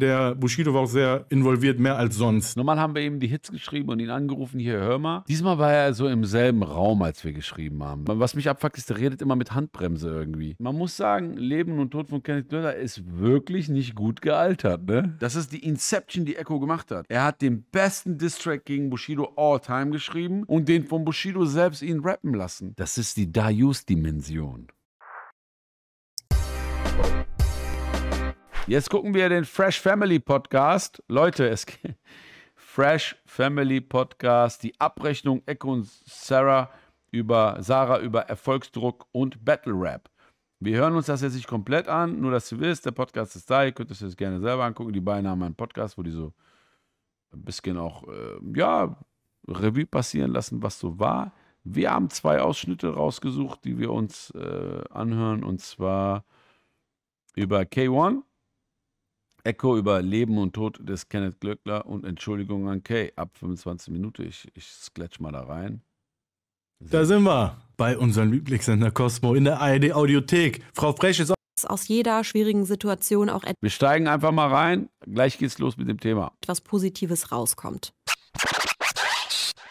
Der Bushido war auch sehr involviert, mehr als sonst. Normal haben wir eben die Hits geschrieben und ihn angerufen, hier, hör mal. Diesmal war er so im selben Raum, als wir geschrieben haben. Was mich abfuckt, ist, der redet immer mit Handbremse irgendwie. Man muss sagen, Leben und Tod von Kenneth Döller ist wirklich nicht gut gealtert, ne? Das ist die Inception, die Echo gemacht hat. Er hat den besten Distrack gegen Bushido all time geschrieben und den von Bushido selbst ihn rappen lassen. Das ist die Dayus-Dimension. Jetzt gucken wir den Fresh Family Podcast. Leute, es geht. Fresh Family Podcast, die Abrechnung Echo und Sarah über Sarah über Erfolgsdruck und Battle Rap. Wir hören uns das jetzt nicht komplett an, nur dass du wisst, der Podcast ist da, ihr könnt es jetzt gerne selber angucken. Die beiden haben einen Podcast, wo die so ein bisschen auch, äh, ja, Revue passieren lassen, was so war. Wir haben zwei Ausschnitte rausgesucht, die wir uns äh, anhören, und zwar über K1 Echo über Leben und Tod des Kenneth Glöckler und Entschuldigung an Kay ab 25 Minuten. Ich, ich skletsch mal da rein. Da sind wir bei unserem Lieblingssender Cosmo in der ARD Audiothek. Frau Frech ist aus jeder schwierigen Situation auch etwas. Wir steigen einfach mal rein. Gleich geht's los mit dem Thema. Etwas Positives rauskommt.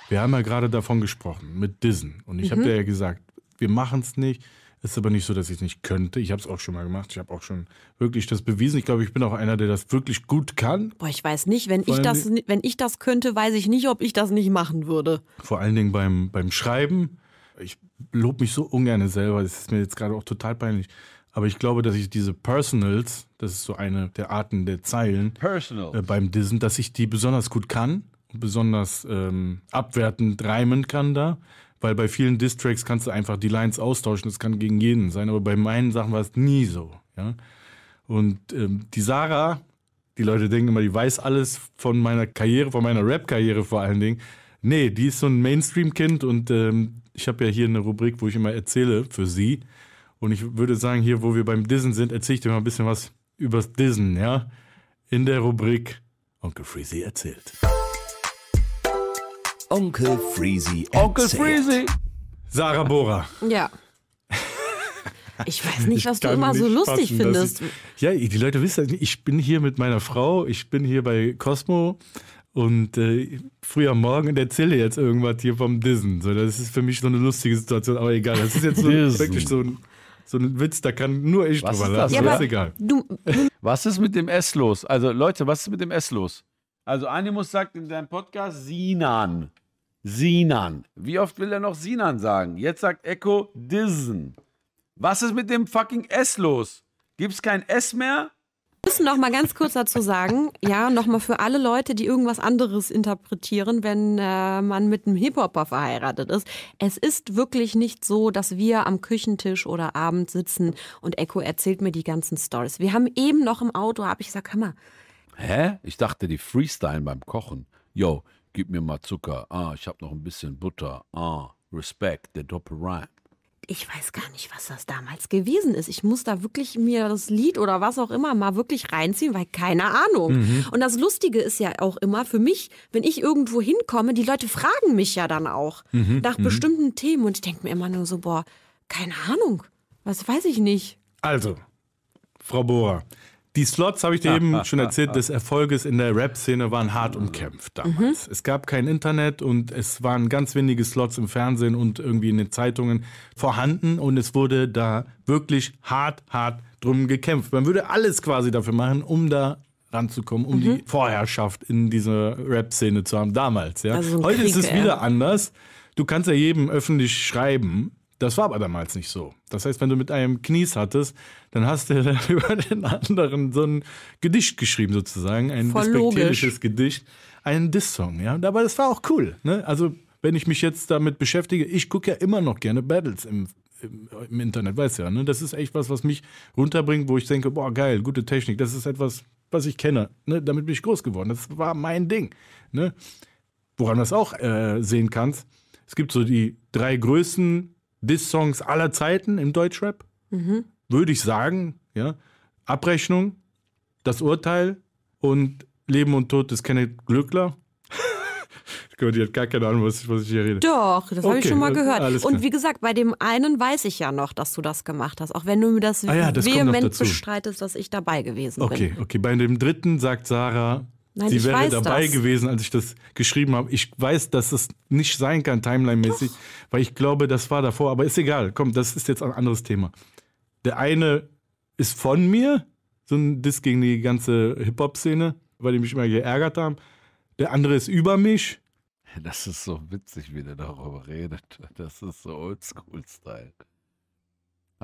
Wir haben ja gerade davon gesprochen mit Disney und ich mhm. habe dir ja gesagt, wir machen es nicht ist aber nicht so, dass ich es nicht könnte. Ich habe es auch schon mal gemacht. Ich habe auch schon wirklich das bewiesen. Ich glaube, ich bin auch einer, der das wirklich gut kann. Boah, ich weiß nicht, wenn, ich das, wenn ich das könnte, weiß ich nicht, ob ich das nicht machen würde. Vor allen Dingen beim, beim Schreiben. Ich lobe mich so ungern selber. Das ist mir jetzt gerade auch total peinlich. Aber ich glaube, dass ich diese Personals, das ist so eine der Arten der Zeilen äh, beim Dissen, dass ich die besonders gut kann, besonders ähm, abwertend reimen kann da. Weil bei vielen Distracks kannst du einfach die Lines austauschen, das kann gegen jeden sein, aber bei meinen Sachen war es nie so. Ja? Und ähm, die Sarah, die Leute denken immer, die weiß alles von meiner Karriere, von meiner Rap-Karriere vor allen Dingen. Nee, die ist so ein Mainstream-Kind und ähm, ich habe ja hier eine Rubrik, wo ich immer erzähle für sie. Und ich würde sagen, hier, wo wir beim Dissen sind, erzähle ich dir mal ein bisschen was übers Dissen, ja? In der Rubrik Onkel Freezy erzählt. Onkel Freezy Onkel Freezy! Sarah Bora. Ja. Ich weiß nicht, was du immer so lustig passen, findest. Ich, ja, die Leute wissen, ich bin hier mit meiner Frau, ich bin hier bei Cosmo und äh, früh am Morgen erzähle jetzt irgendwas hier vom Dissen. So, das ist für mich so eine lustige Situation, aber egal. Das ist jetzt so, wirklich so ein, so ein Witz, da kann nur ich was drüber lachen. Ja, das ist egal. Du, was ist mit dem S los? Also, Leute, was ist mit dem S los? Also, Animus sagt in seinem Podcast Sinan. Sinan. Wie oft will er noch Sinan sagen? Jetzt sagt Echo Dissen. Was ist mit dem fucking S los? Gibt's kein S mehr? Wir müssen noch mal ganz kurz dazu sagen, ja, noch mal für alle Leute, die irgendwas anderes interpretieren, wenn äh, man mit einem Hip-Hopper verheiratet ist. Es ist wirklich nicht so, dass wir am Küchentisch oder Abend sitzen und Echo erzählt mir die ganzen Stories. Wir haben eben noch im Auto, habe ich gesagt, hör mal. Hä? Ich dachte, die freestylen beim Kochen. Yo, gib mir mal Zucker. Ah, ich habe noch ein bisschen Butter. Ah, Respekt, der Doppelrhyme. Ich weiß gar nicht, was das damals gewesen ist. Ich muss da wirklich mir das Lied oder was auch immer mal wirklich reinziehen, weil keine Ahnung. Mhm. Und das Lustige ist ja auch immer für mich, wenn ich irgendwo hinkomme, die Leute fragen mich ja dann auch mhm. nach mhm. bestimmten Themen und ich denke mir immer nur so, boah, keine Ahnung, was weiß ich nicht. Also, Frau Bohrer, die Slots, habe ich dir eben schon erzählt, des Erfolges in der Rap-Szene waren hart umkämpft damals. Mhm. Es gab kein Internet und es waren ganz wenige Slots im Fernsehen und irgendwie in den Zeitungen vorhanden und es wurde da wirklich hart, hart drum gekämpft. Man würde alles quasi dafür machen, um da ranzukommen, um mhm. die Vorherrschaft in dieser Rap-Szene zu haben damals. Ja? Also Heute Krieg, ist es ja. wieder anders. Du kannst ja jedem öffentlich schreiben. Das war aber damals nicht so. Das heißt, wenn du mit einem Knies hattest, dann hast du dann über den anderen so ein Gedicht geschrieben, sozusagen. Ein Voll despektierliches Gedicht. Ein Diss-Song, ja. Aber das war auch cool. Ne? Also, wenn ich mich jetzt damit beschäftige, ich gucke ja immer noch gerne Battles im, im, im Internet, weißt du ja. Ne? Das ist echt was, was mich runterbringt, wo ich denke, boah, geil, gute Technik. Das ist etwas, was ich kenne. Ne? Damit bin ich groß geworden. Das war mein Ding. Ne? Woran du das auch äh, sehen kannst, es gibt so die drei größten Diss-Songs aller Zeiten im Deutschrap. Mhm würde ich sagen, ja, Abrechnung, das Urteil und Leben und Tod des Kenneth Glückler. Gut, die hat gar keine Ahnung, was, was ich hier rede. Doch, das okay, habe ich schon mal gehört. Und wie gesagt, bei dem einen weiß ich ja noch, dass du das gemacht hast, auch wenn du mir das, ah ja, das vehement bestreitest, dass ich dabei gewesen okay, bin. Okay, okay. Bei dem dritten sagt Sarah, Nein, sie wäre dabei das. gewesen, als ich das geschrieben habe. Ich weiß, dass es nicht sein kann, timeline-mäßig, weil ich glaube, das war davor, aber ist egal. Komm, das ist jetzt ein anderes Thema. Der eine ist von mir, so ein Diss gegen die ganze Hip-Hop-Szene, weil die mich immer geärgert haben. Der andere ist über mich. Das ist so witzig, wie der darüber redet. Das ist so Oldschool-Style.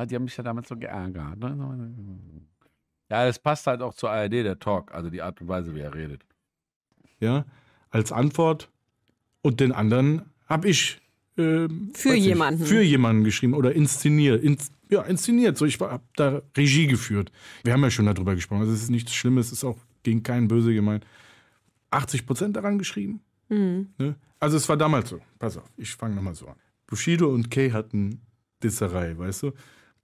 Die haben mich ja damit so geärgert. Ne? Ja, das passt halt auch zur ARD, der Talk, also die Art und Weise, wie er redet. Ja, als Antwort. Und den anderen habe ich äh, für jemanden. Nicht, für jemanden geschrieben oder inszeniert. Inst ja, inszeniert. So, ich habe da Regie geführt. Wir haben ja schon darüber gesprochen. Also es ist nichts Schlimmes, es ist auch gegen keinen Böse gemeint. 80 Prozent daran geschrieben. Mhm. Ne? Also es war damals so. Pass auf, ich fange nochmal so an. Bushido und Kay hatten Disserei, weißt du?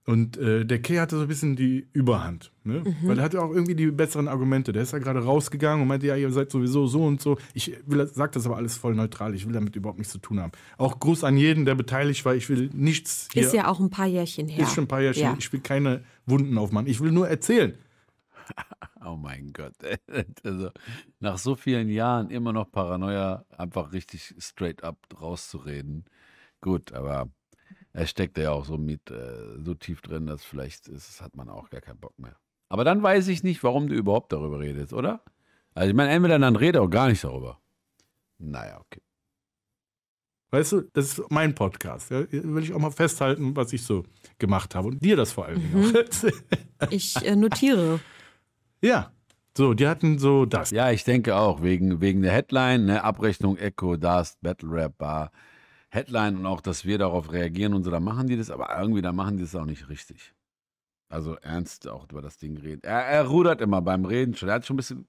Und äh, der Kay hatte so ein bisschen die Überhand, ne? Mhm. weil er hatte auch irgendwie die besseren Argumente. Der ist ja gerade rausgegangen und meinte, ja, ihr seid sowieso so und so. Ich sage das aber alles voll neutral, ich will damit überhaupt nichts zu tun haben. Auch Gruß an jeden, der beteiligt war, ich will nichts. Hier, ist ja auch ein paar Jährchen her. Ist schon ein paar Jährchen, ja. ich will keine Wunden aufmachen, ich will nur erzählen. oh mein Gott. Also, nach so vielen Jahren immer noch Paranoia, einfach richtig straight up rauszureden. Gut, aber er steckt ja auch so mit äh, so tief drin, dass vielleicht ist, hat man auch gar keinen Bock mehr. Aber dann weiß ich nicht, warum du überhaupt darüber redest, oder? Also ich meine, entweder dann rede auch gar nicht darüber. Naja, okay. Weißt du, das ist mein Podcast. Ja? Will ich auch mal festhalten, was ich so gemacht habe. Und dir das vor allem. Mhm. ich äh, notiere. Ja. So, die hatten so das. Ja, ich denke auch, wegen, wegen der Headline, ne? Abrechnung Echo, Dust, Battle Rap, Bar. Headline und auch, dass wir darauf reagieren und so, da machen die das, aber irgendwie, da machen die das auch nicht richtig. Also ernst auch über das Ding reden. Er, er rudert immer beim Reden schon. Er hat schon ein bisschen,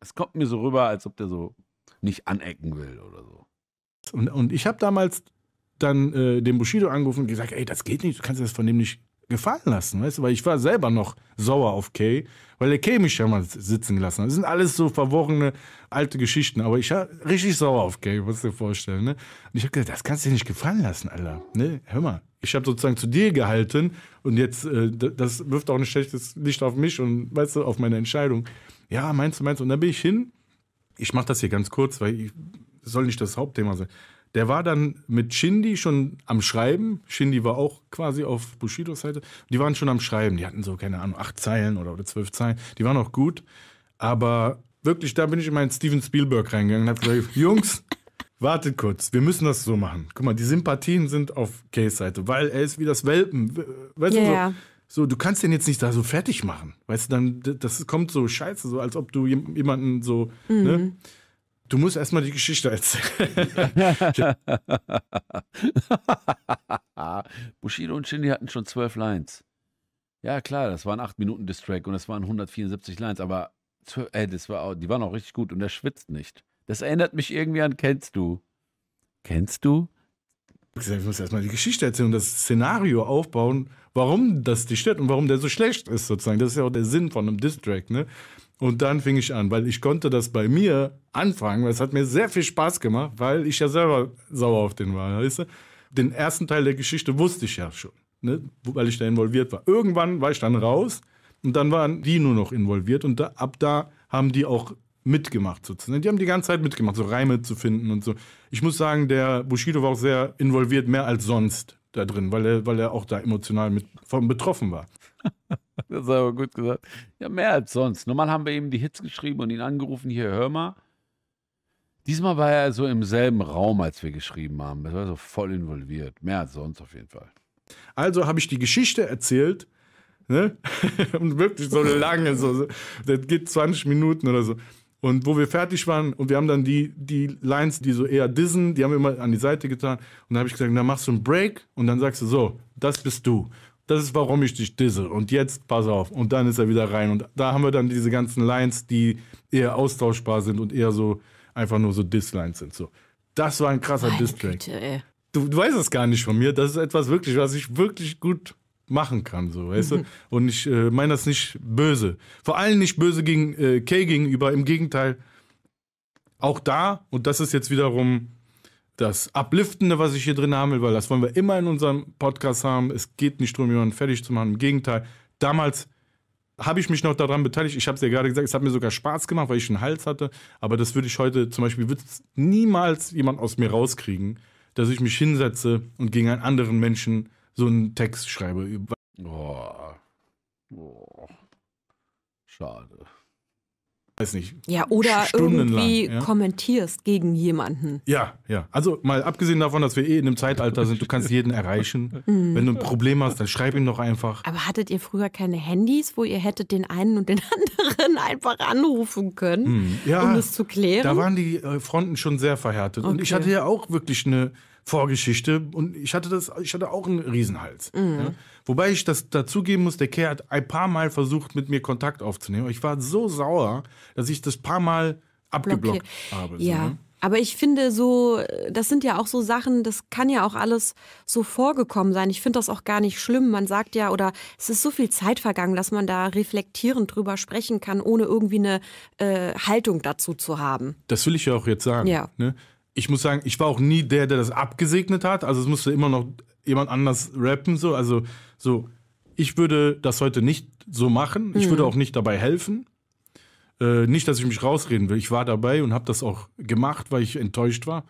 es kommt mir so rüber, als ob der so nicht anecken will oder so. Und, und ich habe damals dann äh, den Bushido angerufen und gesagt, ey, das geht nicht, du kannst das von dem nicht gefallen lassen, weißt du, weil ich war selber noch sauer auf Kay, weil der Kay mich ja mal sitzen gelassen hat. Das sind alles so verworrene alte Geschichten, aber ich war richtig sauer auf Kay, musst du dir vorstellen, ne? Und ich habe gesagt, das kannst du dir nicht gefallen lassen, Alter, ne? Hör mal, ich habe sozusagen zu dir gehalten und jetzt, äh, das wirft auch ein schlechtes Licht auf mich und, weißt du, auf meine Entscheidung. Ja, meinst du, meinst du? Und dann bin ich hin, ich mache das hier ganz kurz, weil ich soll nicht das Hauptthema sein der war dann mit Shindy schon am Schreiben. Shindy war auch quasi auf Bushidos Seite. Die waren schon am Schreiben. Die hatten so, keine Ahnung, acht Zeilen oder, oder zwölf Zeilen. Die waren auch gut. Aber wirklich, da bin ich in meinen Steven Spielberg reingegangen und habe gesagt: Jungs, wartet kurz, wir müssen das so machen. Guck mal, die Sympathien sind auf Kays Seite, weil er ist wie das Welpen. Weißt yeah. du, so, so, du kannst den jetzt nicht da so fertig machen. Weißt du, dann, das kommt so scheiße, so als ob du jemanden so. Ne? Mhm. Ne? Du musst erstmal die Geschichte erzählen. Bushido und Shindy hatten schon zwölf Lines. Ja, klar, das waren acht Minuten Distrack und das waren 174 Lines, aber 12, ey, das war, die waren auch richtig gut und der schwitzt nicht. Das erinnert mich irgendwie an Kennst du? Kennst du? Ich muss erstmal die Geschichte erzählen und das Szenario aufbauen, warum das dich stört und warum der so schlecht ist, sozusagen. Das ist ja auch der Sinn von einem Distrack, ne? Und dann fing ich an, weil ich konnte das bei mir anfangen, weil es hat mir sehr viel Spaß gemacht, weil ich ja selber sauer auf den war. Weißt du? Den ersten Teil der Geschichte wusste ich ja schon, ne? weil ich da involviert war. Irgendwann war ich dann raus und dann waren die nur noch involviert und da, ab da haben die auch mitgemacht sozusagen. Die haben die ganze Zeit mitgemacht, so Reime zu finden und so. Ich muss sagen, der Bushido war auch sehr involviert, mehr als sonst da drin, weil er, weil er auch da emotional mit, von betroffen war. Das ist aber gut gesagt. Ja, mehr als sonst. Normal haben wir eben die Hits geschrieben und ihn angerufen, hier, hör mal. Diesmal war er so im selben Raum, als wir geschrieben haben. Das war so voll involviert. Mehr als sonst auf jeden Fall. Also habe ich die Geschichte erzählt. Ne? und wirklich so lange, so, das geht 20 Minuten oder so. Und wo wir fertig waren, und wir haben dann die, die Lines, die so eher dissen, die haben wir immer an die Seite getan. Und da habe ich gesagt, dann machst du einen Break und dann sagst du so, das bist du. Das ist, warum ich dich disse. Und jetzt pass auf. Und dann ist er wieder rein. Und da haben wir dann diese ganzen Lines, die eher austauschbar sind und eher so einfach nur so Diss-Lines sind. So. Das war ein krasser Diss-Track. Du, du, weißt es gar nicht von mir. Das ist etwas wirklich, was ich wirklich gut machen kann, so, weißt mhm. du? Und ich äh, meine das nicht böse. Vor allem nicht böse gegen äh, Kay gegenüber. Im Gegenteil, auch da, und das ist jetzt wiederum das Upliftende, was ich hier drin haben will, weil das wollen wir immer in unserem Podcast haben. Es geht nicht darum, jemanden fertig zu machen. Im Gegenteil, damals habe ich mich noch daran beteiligt. Ich habe es ja gerade gesagt, es hat mir sogar Spaß gemacht, weil ich einen Hals hatte. Aber das würde ich heute zum Beispiel, niemals jemand aus mir rauskriegen, dass ich mich hinsetze und gegen einen anderen Menschen so einen Text schreibe. Oh. Oh. Schade weiß nicht. Ja, oder irgendwie ja? kommentierst gegen jemanden. Ja, ja. Also mal abgesehen davon, dass wir eh in einem Zeitalter sind, du kannst jeden erreichen. Mhm. Wenn du ein Problem hast, dann schreib ihm doch einfach. Aber hattet ihr früher keine Handys, wo ihr hättet den einen und den anderen einfach anrufen können, mhm. ja, um das zu klären? Da waren die äh, Fronten schon sehr verhärtet. Okay. Und ich hatte ja auch wirklich eine Vorgeschichte und ich hatte das, ich hatte auch einen Riesenhals. Mhm. Ja? Wobei ich das dazugeben muss, der Kerl hat ein paar Mal versucht, mit mir Kontakt aufzunehmen. Ich war so sauer, dass ich das paar Mal abgeblockt Blockier. habe. Ja. ne? Aber ich finde so, das sind ja auch so Sachen, das kann ja auch alles so vorgekommen sein. Ich finde das auch gar nicht schlimm. Man sagt ja, oder es ist so viel Zeit vergangen, dass man da reflektierend drüber sprechen kann, ohne irgendwie eine äh, Haltung dazu zu haben. Das will ich ja auch jetzt sagen. Ja. Ne? Ich muss sagen, ich war auch nie der, der das abgesegnet hat. Also es musste immer noch jemand anders rappen, so, also so, ich würde das heute nicht so machen, ich mhm. würde hm. auch nicht dabei helfen. Äh, nicht, dass ich mich rausreden will. Ich war dabei und habe das auch gemacht, weil ich enttäuscht war.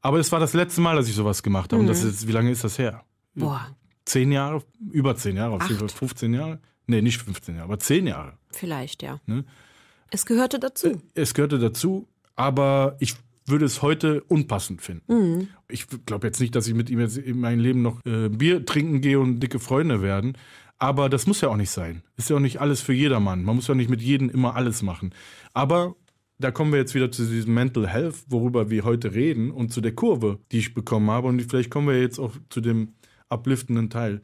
Aber es war das letzte Mal, dass ich sowas gemacht habe. Mhm. Und das hm. ist, wie lange ist das her? Boah. Zehn Jahre? Über zehn Jahre, auf jeden Fall 15 Jahre? Nee, nicht 15 Jahre, aber zehn Jahre. Vielleicht, ja. Ne? Es gehörte dazu. Es gehörte dazu, aber ich würde es heute unpassend finden. Mhm. Ich glaube jetzt nicht, dass ich mit ihm jetzt in meinem Leben noch äh, Bier trinken gehe und dicke Freunde werden. Aber das muss ja auch nicht sein. Ist ja auch nicht alles für jedermann. Man muss ja nicht mit jedem immer alles machen. Aber da kommen wir jetzt wieder zu diesem Mental Health, worüber wir heute reden und zu der Kurve, die ich bekommen habe. Und vielleicht kommen wir jetzt auch zu dem upliftenden Teil.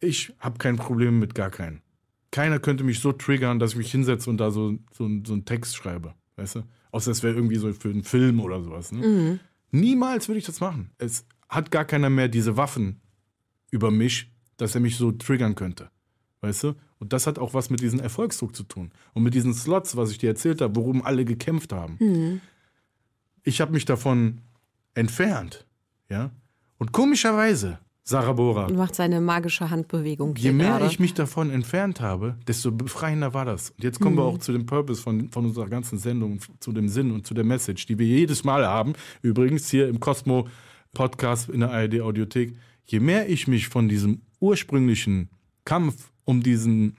Ich habe kein Problem mit gar keinen. Keiner könnte mich so triggern, dass ich mich hinsetze und da so, so, so einen Text schreibe. Weißt du? Außer es wäre irgendwie so für einen Film oder sowas. Ne? Mhm. Niemals würde ich das machen. Es hat gar keiner mehr diese Waffen über mich, dass er mich so triggern könnte. Weißt du? Und das hat auch was mit diesem Erfolgsdruck zu tun. Und mit diesen Slots, was ich dir erzählt habe, worum alle gekämpft haben. Mhm. Ich habe mich davon entfernt. Ja? Und komischerweise Sarah Bora. Und Macht seine magische Handbewegung. Je mehr gerade. ich mich davon entfernt habe, desto befreiender war das. Und jetzt kommen mhm. wir auch zu dem Purpose von, von unserer ganzen Sendung, zu dem Sinn und zu der Message, die wir jedes Mal haben. Übrigens hier im Cosmo Podcast in der ARD Audiothek. Je mehr ich mich von diesem ursprünglichen Kampf um diesen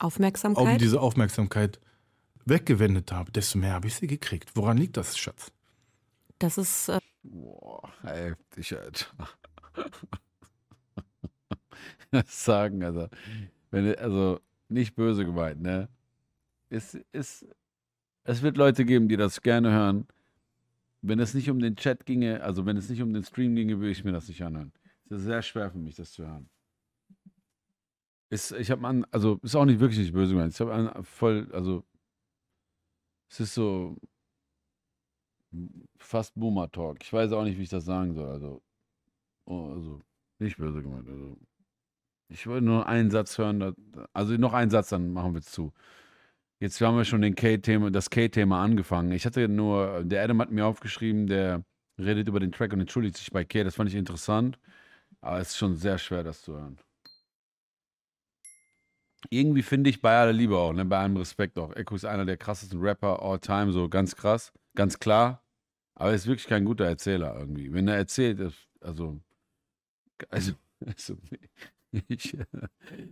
Aufmerksamkeit, um diese Aufmerksamkeit weggewendet habe, desto mehr habe ich sie gekriegt. Woran liegt das, Schatz? Das ist. Äh Boah, heftig, Alter das sagen, also, wenn, also nicht böse gemeint, ne? Es, es, es wird Leute geben, die das gerne hören. Wenn es nicht um den Chat ginge, also wenn es nicht um den Stream ginge, würde ich mir das nicht anhören. Es ist sehr schwer für mich, das zu hören. Ist, ich habe an, also ist auch nicht wirklich nicht böse gemeint. Ich habe voll, also es ist so fast Boomer Talk. Ich weiß auch nicht, wie ich das sagen soll. Also Oh, also, nicht böse gemeint. Also, ich wollte nur einen Satz hören. Da, also noch einen Satz, dann machen wir es zu. Jetzt haben wir schon den K-Thema, das K-Thema angefangen. Ich hatte nur, der Adam hat mir aufgeschrieben, der redet über den Track und entschuldigt sich bei K. Das fand ich interessant. Aber es ist schon sehr schwer, das zu hören. Irgendwie finde ich bei aller Liebe auch, ne, bei allem Respekt auch. Echo ist einer der krassesten Rapper all time, so ganz krass, ganz klar. Aber er ist wirklich kein guter Erzähler irgendwie. Wenn er erzählt, ist, also also, also ich,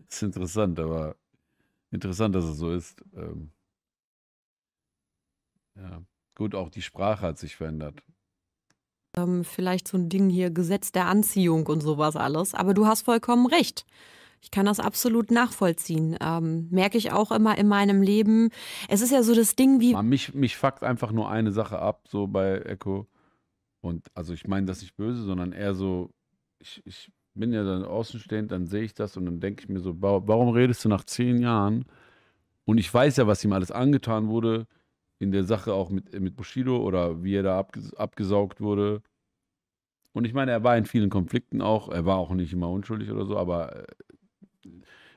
ist interessant, aber interessant, dass es so ist. Ähm, ja, gut, auch die Sprache hat sich verändert. Ähm, vielleicht so ein Ding hier, Gesetz der Anziehung und sowas alles. Aber du hast vollkommen recht. Ich kann das absolut nachvollziehen. Ähm, merke ich auch immer in meinem Leben. Es ist ja so das Ding wie. Man, mich, mich fuckt einfach nur eine Sache ab, so bei Echo. Und also ich meine das nicht böse, sondern eher so, ich, ich bin ja dann außenstehend, dann sehe ich das und dann denke ich mir so, warum redest du nach zehn Jahren? Und ich weiß ja, was ihm alles angetan wurde in der Sache auch mit, mit Bushido oder wie er da abgesaugt wurde. Und ich meine, er war in vielen Konflikten auch, er war auch nicht immer unschuldig oder so, aber äh,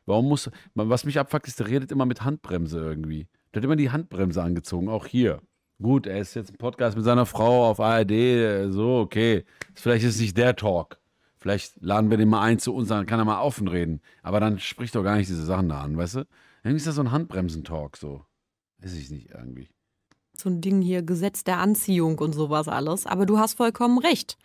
warum muss, was mich abfuckt, ist, der redet immer mit Handbremse irgendwie. Der hat immer die Handbremse angezogen, auch hier. Gut, er ist jetzt ein Podcast mit seiner Frau auf ARD, äh, so, okay. Vielleicht ist es nicht der Talk. Vielleicht laden wir den mal ein zu uns, dann kann er mal offen reden. Aber dann spricht doch gar nicht diese Sachen da an, weißt du? Irgendwie ist das so ein Handbremsentalk, so. Weiß ich nicht irgendwie. So ein Ding hier, Gesetz der Anziehung und sowas alles. Aber du hast vollkommen recht.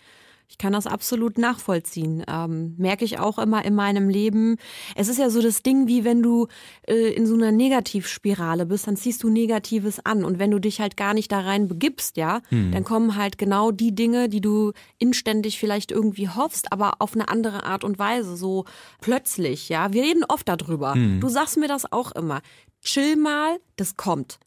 Ich kann das absolut nachvollziehen. Ähm, merke ich auch immer in meinem Leben. Es ist ja so das Ding, wie wenn du äh, in so einer Negativspirale bist, dann ziehst du Negatives an. Und wenn du dich halt gar nicht da rein begibst, ja, hm. dann kommen halt genau die Dinge, die du inständig vielleicht irgendwie hoffst, aber auf eine andere Art und Weise. So plötzlich, ja. Wir reden oft darüber. Hm. Du sagst mir das auch immer. Chill mal, das kommt.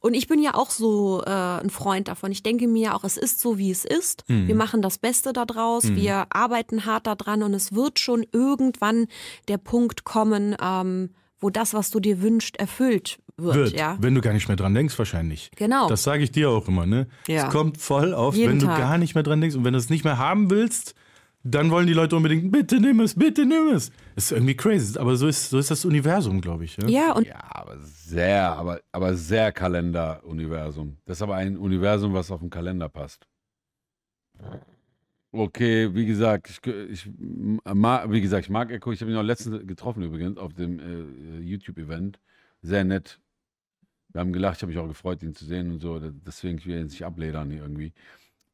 Und ich bin ja auch so äh, ein Freund davon. Ich denke mir auch, es ist so, wie es ist. Mhm. Wir machen das Beste daraus. Mhm. Wir arbeiten hart daran und es wird schon irgendwann der Punkt kommen, ähm, wo das, was du dir wünschst, erfüllt wird, wird. Ja? Wenn du gar nicht mehr dran denkst, wahrscheinlich. Genau. Das sage ich dir auch immer. Ne? Ja. Es kommt voll auf, Jeden wenn Tag. du gar nicht mehr dran denkst und wenn du es nicht mehr haben willst, dann wollen die Leute unbedingt, bitte nimm es, bitte nimm es. Das ist irgendwie crazy, aber so ist, so ist das Universum, glaube ich. Ja, ja, und ja aber sehr, aber, aber sehr Kalender-Universum. Das ist aber ein Universum, was auf den Kalender passt. Okay, wie gesagt, ich, ich, mag, wie gesagt, ich mag Echo. Ich habe ihn auch letztens getroffen übrigens auf dem äh, YouTube-Event. Sehr nett. Wir haben gelacht, ich habe mich auch gefreut, ihn zu sehen und so. Deswegen will ich ihn nicht abledern irgendwie.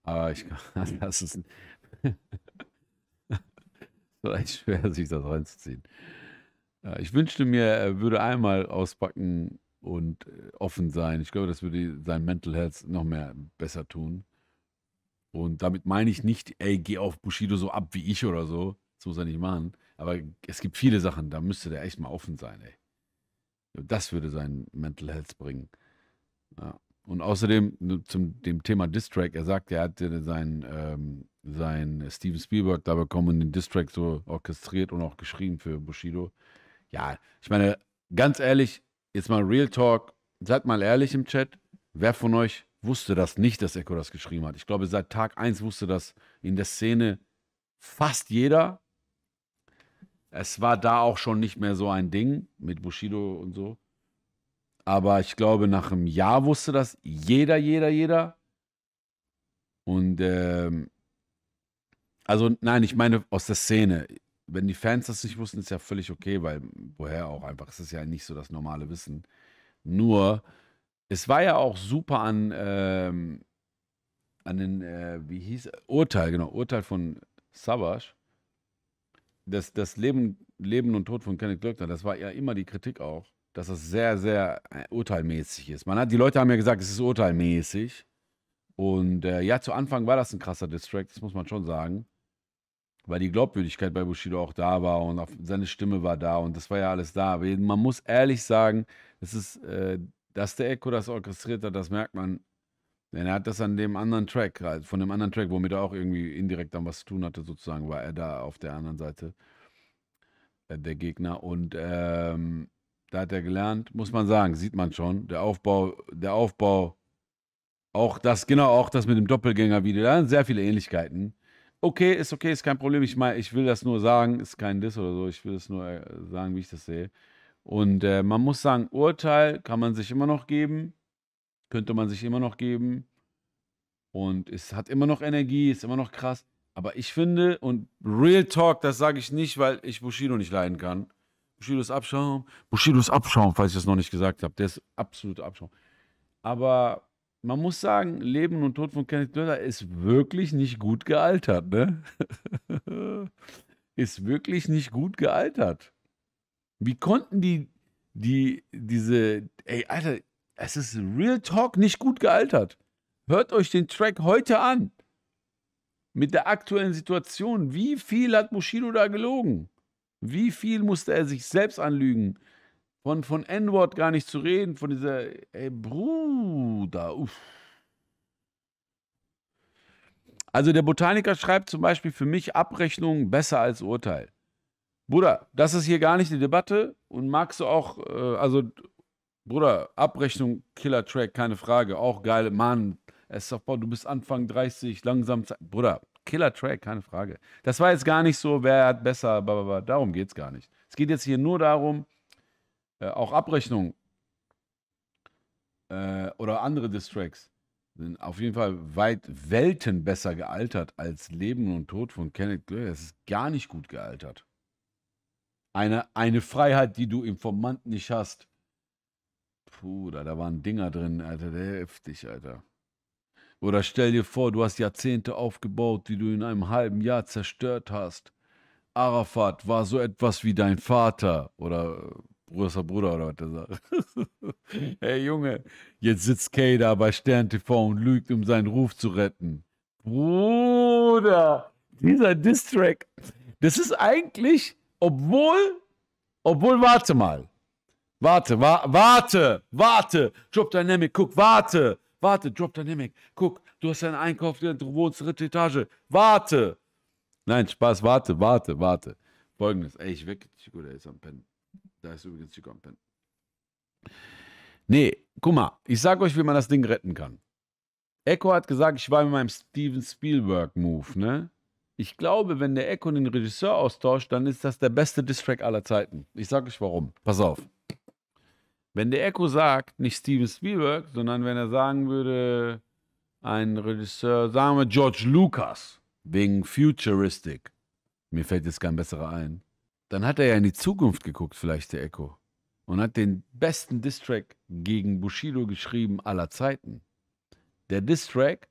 Aber ich kann das ist, vielleicht schwer, sich das reinzuziehen. ich wünschte mir, er würde einmal auspacken und äh, offen sein. Ich glaube, das würde sein Mental Health noch mehr besser tun. Und damit meine ich nicht, ey, geh auf Bushido so ab wie ich oder so. Das muss er nicht machen. Aber es gibt viele Sachen, da müsste der echt mal offen sein, ey. Das würde sein Mental Health bringen. Ja. Und außerdem ne, zum dem Thema Distrack, er sagt, er hat seinen ähm, sein Steven Spielberg da bekommen und den Distrack so orchestriert und auch geschrieben für Bushido. Ja, ich meine, ganz ehrlich, jetzt mal Real Talk, seid mal ehrlich im Chat, wer von euch wusste das nicht, dass Echo das geschrieben hat? Ich glaube, seit Tag 1 wusste das in der Szene fast jeder. Es war da auch schon nicht mehr so ein Ding mit Bushido und so. Aber ich glaube, nach einem Jahr wusste das jeder, jeder, jeder. Und ähm, also nein, ich meine aus der Szene. Wenn die Fans das nicht wussten, ist ja völlig okay, weil woher auch einfach, es ist ja nicht so das normale Wissen. Nur, es war ja auch super an, ähm, an den, äh, wie hieß, Urteil, genau, Urteil von Savage. Das, das Leben, Leben und Tod von Kenneth Glöckner, das war ja immer die Kritik auch, dass das sehr, sehr äh, urteilmäßig ist. Man hat, die Leute haben ja gesagt, es ist urteilmäßig. Und äh, ja, zu Anfang war das ein krasser Distract, das muss man schon sagen weil die Glaubwürdigkeit bei Bushido auch da war und seine Stimme war da und das war ja alles da. man muss ehrlich sagen, das ist, äh, dass der Echo das orchestriert hat, das merkt man. Denn er hat das an dem anderen Track, halt, von dem anderen Track, womit er auch irgendwie indirekt dann was zu tun hatte, sozusagen, war er da auf der anderen Seite äh, der Gegner. Und ähm, da hat er gelernt, muss man sagen, sieht man schon, der Aufbau, der Aufbau, auch das, genau, auch das mit dem Doppelgänger video da sind sehr viele Ähnlichkeiten okay, ist okay, ist kein Problem. Ich meine, ich will das nur sagen, ist kein Diss oder so. Ich will es nur äh, sagen, wie ich das sehe. Und äh, man muss sagen, Urteil kann man sich immer noch geben, könnte man sich immer noch geben. Und es hat immer noch Energie, ist immer noch krass. Aber ich finde, und Real Talk, das sage ich nicht, weil ich Bushido nicht leiden kann. Bushido ist Abschaum. Bushido ist Abschaum, falls ich das noch nicht gesagt habe. Der ist absolut Abschaum. Aber man muss sagen, Leben und Tod von Kenneth Döller ist wirklich nicht gut gealtert, ne? ist wirklich nicht gut gealtert. Wie konnten die, die, diese, ey, Alter, es ist Real Talk nicht gut gealtert. Hört euch den Track heute an. Mit der aktuellen Situation. Wie viel hat Bushido da gelogen? Wie viel musste er sich selbst anlügen? Von, von N-Word gar nicht zu reden, von dieser, ey, Bruder, uff. Also der Botaniker schreibt zum Beispiel für mich Abrechnung besser als Urteil. Bruder, das ist hier gar nicht die Debatte und magst du auch, äh, also Bruder, Abrechnung, Killer-Track, keine Frage, auch geil, Mann, SFV, du bist Anfang 30, langsam, Bruder, Killer-Track, keine Frage. Das war jetzt gar nicht so, wer hat besser, blablabla, darum geht es gar nicht. Es geht jetzt hier nur darum, äh, auch Abrechnung äh, oder andere Distracks sind auf jeden Fall weit Welten besser gealtert als Leben und Tod von Kenneth Glöckler. Das ist gar nicht gut gealtert. Eine, eine Freiheit, die du im Formant nicht hast. Puder, da waren Dinger drin, Alter, der heftig, Alter. Oder stell dir vor, du hast Jahrzehnte aufgebaut, die du in einem halben Jahr zerstört hast. Arafat war so etwas wie dein Vater oder großer Bruder oder was der sagt. hey Junge, jetzt sitzt Kay da bei Stern TV und lügt, um seinen Ruf zu retten. Bruder, dieser Distrack, das ist eigentlich, obwohl, obwohl, warte mal. Warte, wa warte, warte. Drop Dynamic, guck, warte, warte, Drop Dynamic, guck, du hast deinen Einkauf, du wohnst dritte Etage, warte. Nein, Spaß, warte, warte, warte. Folgendes, ey, ich wecke dich, er ist am Pennen. Da ist übrigens die gun Nee, guck mal, ich sag euch, wie man das Ding retten kann. Echo hat gesagt, ich war mit meinem Steven Spielberg-Move, ne? Ich glaube, wenn der Echo den Regisseur austauscht, dann ist das der beste Distrack aller Zeiten. Ich sag euch warum. Pass auf. Wenn der Echo sagt, nicht Steven Spielberg, sondern wenn er sagen würde, ein Regisseur, sagen wir George Lucas, wegen Futuristic. Mir fällt jetzt kein besserer ein. Dann hat er ja in die Zukunft geguckt, vielleicht der Echo. Und hat den besten Distrack gegen Bushido geschrieben aller Zeiten. Der Distrack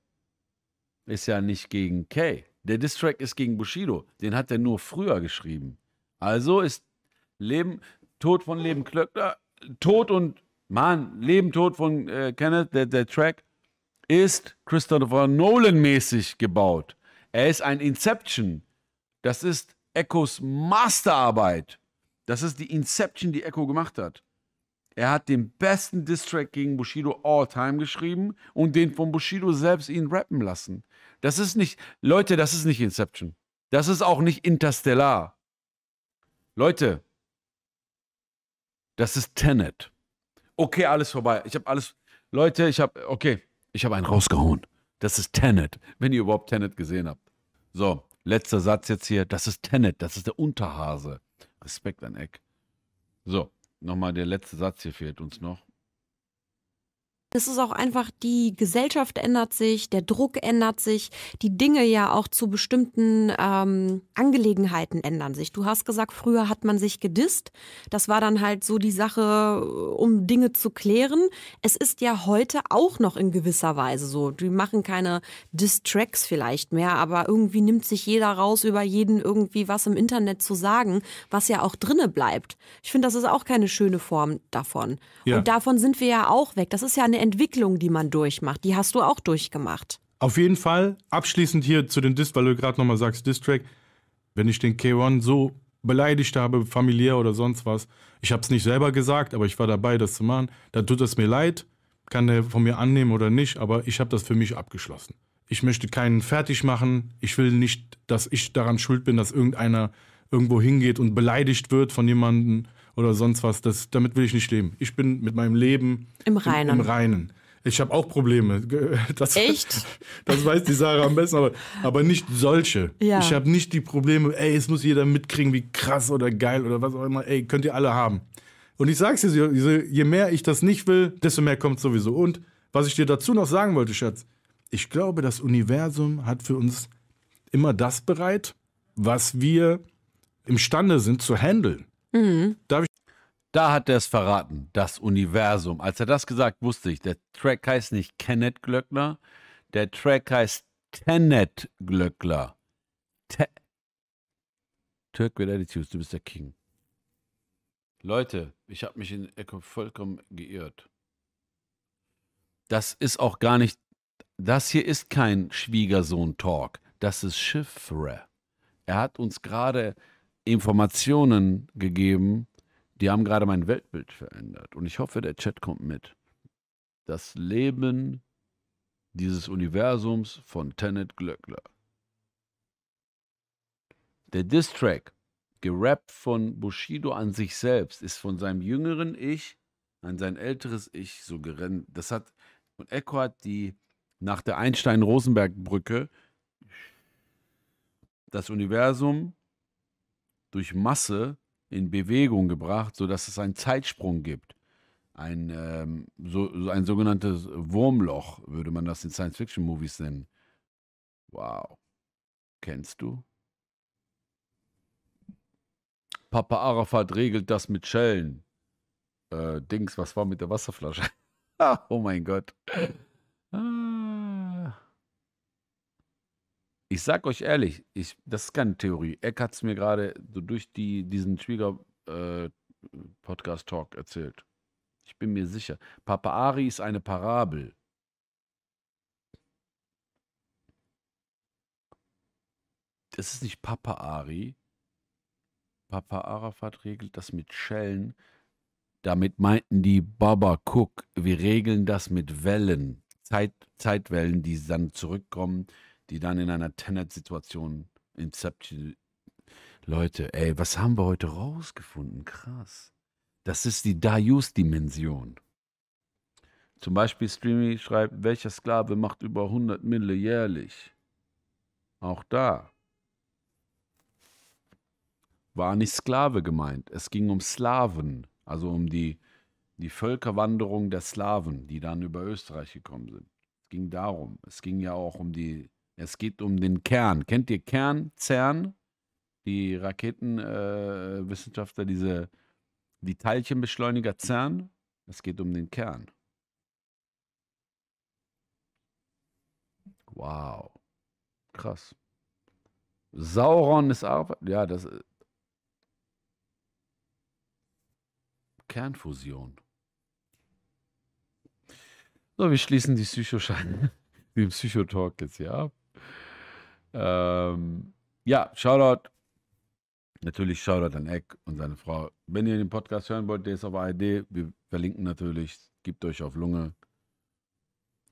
ist ja nicht gegen Kay. Der Distrack ist gegen Bushido. Den hat er nur früher geschrieben. Also ist Leben, Tod von Leben Klöckner, Tod und, Mann, Leben, Tod von äh, Kenneth, der, der Track ist Christopher Nolan-mäßig gebaut. Er ist ein Inception. Das ist Echos Masterarbeit. Das ist die Inception, die Echo gemacht hat. Er hat den besten Distrack gegen Bushido all time geschrieben und den von Bushido selbst ihn rappen lassen. Das ist nicht, Leute, das ist nicht Inception. Das ist auch nicht Interstellar. Leute, das ist Tenet. Okay, alles vorbei. Ich habe alles. Leute, ich habe. Okay, ich habe einen rausgehauen. Das ist Tenet, wenn ihr überhaupt Tenet gesehen habt. So, Letzter Satz jetzt hier. Das ist Tenet. Das ist der Unterhase. Respekt an Eck. So, nochmal der letzte Satz hier fehlt uns noch. Es ist auch einfach, die Gesellschaft ändert sich, der Druck ändert sich, die Dinge ja auch zu bestimmten ähm, Angelegenheiten ändern sich. Du hast gesagt, früher hat man sich gedisst. Das war dann halt so die Sache, äh, um Dinge zu klären. Es ist ja heute auch noch in gewisser Weise so. Die machen keine Distracks vielleicht mehr, aber irgendwie nimmt sich jeder raus, über jeden irgendwie was im Internet zu sagen, was ja auch drinne bleibt. Ich finde, das ist auch keine schöne Form davon. Ja. Und davon sind wir ja auch weg. Das ist ja eine Entwicklung, die man durchmacht. Die hast du auch durchgemacht. Auf jeden Fall, abschließend hier zu den Disc, weil du gerade nochmal sagst, Distrack, wenn ich den K1 so beleidigt habe, familiär oder sonst was, ich habe es nicht selber gesagt, aber ich war dabei, das zu machen, dann tut es mir leid, kann der von mir annehmen oder nicht, aber ich habe das für mich abgeschlossen. Ich möchte keinen fertig machen, ich will nicht, dass ich daran schuld bin, dass irgendeiner irgendwo hingeht und beleidigt wird von jemandem oder sonst was. Das, damit will ich nicht leben. Ich bin mit meinem Leben im Reinen. Im, im Reinen. Ich habe auch Probleme. Das, Echt? Das weiß die Sarah am besten, aber, aber nicht solche. Ja. Ich habe nicht die Probleme, ey, es muss jeder mitkriegen, wie krass oder geil oder was auch immer. Ey, könnt ihr alle haben. Und ich sag's dir, je mehr ich das nicht will, desto mehr kommt sowieso. Und was ich dir dazu noch sagen wollte, Schatz, ich glaube, das Universum hat für uns immer das bereit, was wir imstande sind zu handeln. Mhm. Da, ich da hat er es verraten, das Universum. Als er das gesagt, wusste ich, der Track heißt nicht Kenneth Glöckner, der Track heißt Tenet Glöckler. Te Türk with Attitudes, du bist der King. Leute, ich habe mich in Ecke vollkommen geirrt. Das ist auch gar nicht. Das hier ist kein Schwiegersohn-Talk. Das ist Schiffre. Er hat uns gerade Informationen gegeben, die haben gerade mein Weltbild verändert. Und ich hoffe, der Chat kommt mit. Das Leben dieses Universums von Tenet Glöckler. Der Distrack, gerappt von Bushido an sich selbst, ist von seinem jüngeren Ich an sein älteres Ich so gerannt. Das hat, und Echo hat die nach der Einstein-Rosenberg-Brücke das Universum durch Masse in Bewegung gebracht, sodass es einen Zeitsprung gibt. Ein, ähm, so, ein sogenanntes Wurmloch würde man das in Science-Fiction-Movies nennen. Wow. Kennst du? Papa Arafat regelt das mit Schellen. Äh, Dings, was war mit der Wasserflasche? oh mein Gott. Ah. Ich sag euch ehrlich, ich, das ist keine Theorie. Eck hat es mir gerade so durch die, diesen Schwieger-Podcast-Talk äh, erzählt. Ich bin mir sicher. Papa Ari ist eine Parabel. Das ist nicht Papa Ari. Papa Arafat regelt das mit Schellen. Damit meinten die Baba Cook, wir regeln das mit Wellen, Zeit, Zeitwellen, die dann zurückkommen die dann in einer Tenet-Situation Inception. Leute, ey, was haben wir heute rausgefunden? Krass. Das ist die Darius-Dimension. Zum Beispiel Streamy schreibt, welcher Sklave macht über 100 Mille jährlich? Auch da war nicht Sklave gemeint. Es ging um Slaven, also um die, die Völkerwanderung der Slaven, die dann über Österreich gekommen sind. Es ging darum. Es ging ja auch um die es geht um den Kern. Kennt ihr Kern, CERN? Die Raketenwissenschaftler, äh, diese die Teilchenbeschleuniger CERN? Es geht um den Kern. Wow. Krass. Sauron ist Arbeit. Ja, das. Ist äh, Kernfusion. So, wir schließen die Psycho den Psychotalk jetzt hier ab. Ähm, ja, Shoutout. Natürlich Shoutout an Eck und seine Frau. Wenn ihr den Podcast hören wollt, der ist auf ARD. Wir verlinken natürlich. Gebt euch auf Lunge.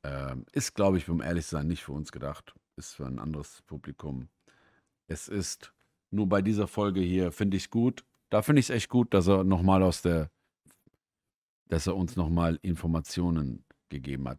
Ähm, ist, glaube ich, um ehrlich zu sein, nicht für uns gedacht. Ist für ein anderes Publikum. Es ist nur bei dieser Folge hier, finde ich es gut. Da finde ich es echt gut, dass er nochmal aus der, dass er uns nochmal Informationen gegeben hat.